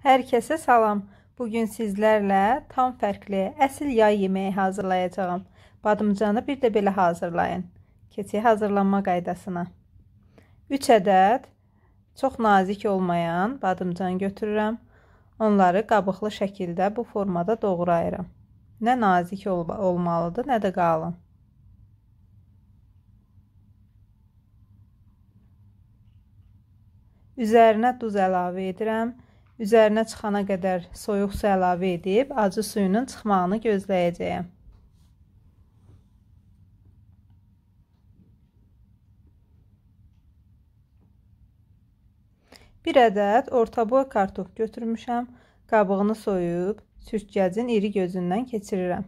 Hər kəsə salam. Bu gün sizlərlə tam fərqli əsl yay yeməyi hazırlayacağam. Badımcanı bir də belə hazırlayın. Keçək hazırlanma qaydasına. 3 ədəd çox nazik olmayan badımcan götürürəm. Onları qabıqlı şəkildə bu formada doğrayıram. Nə nazik ol olmalıdır, nə də qalın. Üzərinə duz əlavə edirəm. Üzərinə çıxana qədər soyuq su əlavə edib acı suyunun çıxmağını gözləyəcəyəm. Bir ədəd orta boy kartof götürmüşəm, qabığını soyub sürtkəcin iri gözündən keçirirəm.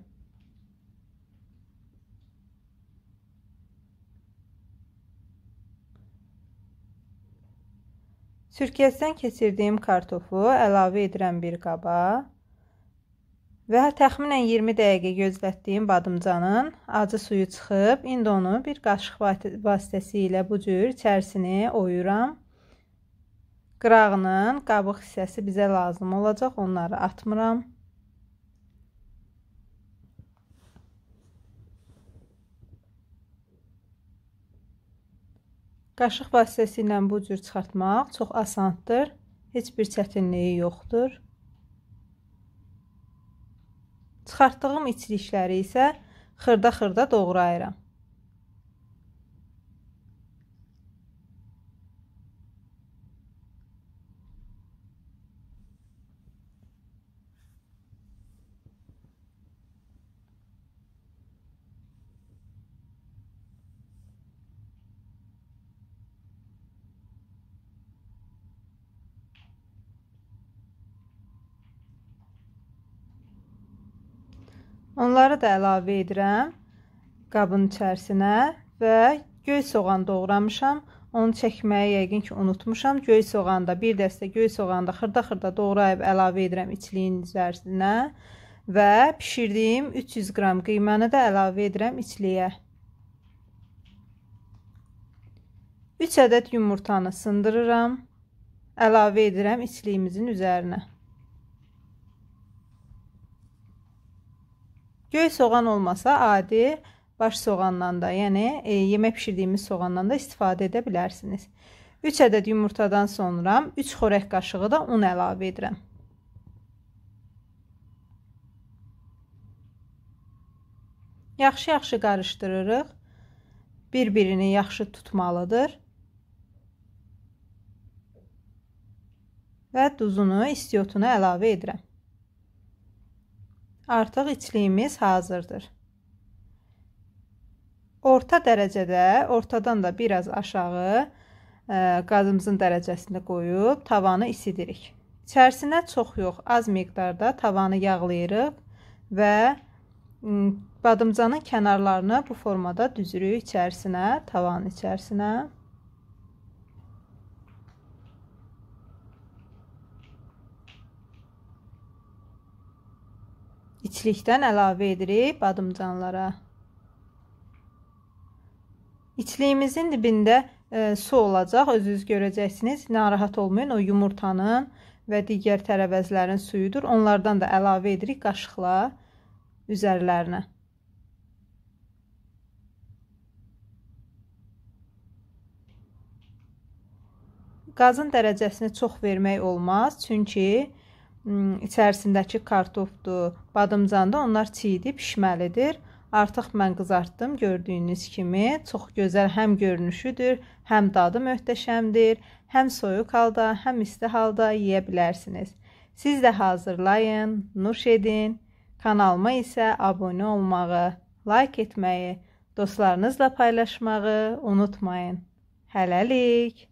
Sürkiyədən keçirdiyim kartofu əlavə edirəm bir qaba və təxminən 20 dəqiqə gözlətdiyim badımcanın acı suyu çıxıb, indi onu bir qaşıq vasitəsilə bu cür içərisini oyuram. Qırağının qabıq hissəsi bizə lazım olacaq, onları atmıram. Qaşıq vasitəsilə bu cür çıxartmaq çox asandır. Heç bir çətinliyi yoxdur. Çıxartdığım içlikləri isə xırda-xırda doğrayıram. Onları da əlavə edirəm qabın içərisinə və göy soğan doğramışam. Onu çəkməyi yəqin ki unutmuşam. Göy soğanı da bir dəstə göy soğanı da xırda-xırda doğrayıb əlavə edirəm içliyin içərisinə və bişirdiyim 300 qram qiyməni də əlavə edirəm içliyə. 3 ədəd yumurtanı sındırıram. Əlavə edirəm içliyimizin üzərinə. Göy soğan olmasa adi baş soğandan da, yəni e, yemək bişirdiyimiz soğandan da istifadə edə bilərsiniz. 3 ədəd yumurtadan sonra 3 xörək qaşığı da un əlavə edirəm. Yaxşı-yaxşı qarışdırırıq. Bir-birini yaxşı tutmalıdır. Və duzunu, istiyotunu əlavə edirəm. Artıq içliyimiz hazırdır. Orta dərəcədə, ortadan da biraz aşağı e, qazımızın dərəcəsində qoyub tavanı isidirik. İçərisinə çox yox, az miqdarda tavanı yağlayırıq və badımcanın kənarlarını bu formada düzürük içərisinə, tavanın içərisinə. İçlikdən əlavə edirik badımcanlara. İçliyimizin dibində e, su olacaq. Özünüz görəcəksiniz. Narahat olmayın. O yumurtanın və digər tərəvəzlərin suyudur. Onlardan da əlavə edirik qaşıqla üzərlərinə. Qazın dərəcəsini çox vermək olmaz, çünki Hmm, içərisindəki kartofdur, badımcan da onlar çiğdi, bişməlidir. Artıq mən qızartdım, gördüyünüz kimi. Çox gözəl həm görünüşüdür, həm dadı möhtəşəmdir. Həm soyuq halda, həm isti halda yeyə bilərsiniz. Siz də hazırlayın, nuş edin. Kanalıma isə abunə olmağı, like etməyi, dostlarınızla paylaşmağı unutmayın. Hələlik!